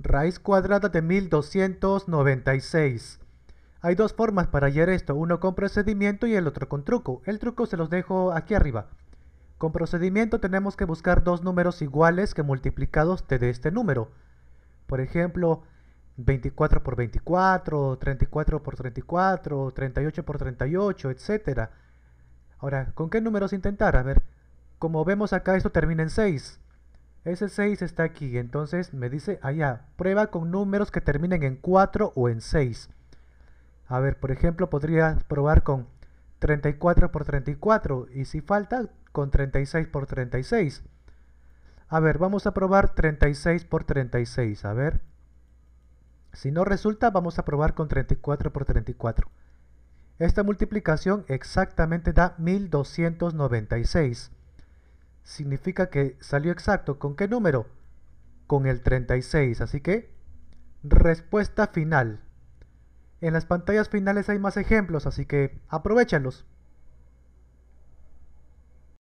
Raíz cuadrada de 1296. Hay dos formas para hallar esto, uno con procedimiento y el otro con truco. El truco se los dejo aquí arriba. Con procedimiento tenemos que buscar dos números iguales que multiplicados te dé este número. Por ejemplo, 24 por 24, 34 por 34, 38 por 38, etc. Ahora, ¿con qué números intentar? A ver, como vemos acá esto termina en 6. Ese 6 está aquí, entonces me dice allá, prueba con números que terminen en 4 o en 6. A ver, por ejemplo, podría probar con 34 por 34 y si falta, con 36 por 36. A ver, vamos a probar 36 por 36, a ver. Si no resulta, vamos a probar con 34 por 34. Esta multiplicación exactamente da 1296 significa que salió exacto. ¿Con qué número? Con el 36. Así que, respuesta final. En las pantallas finales hay más ejemplos, así que aprovechalos.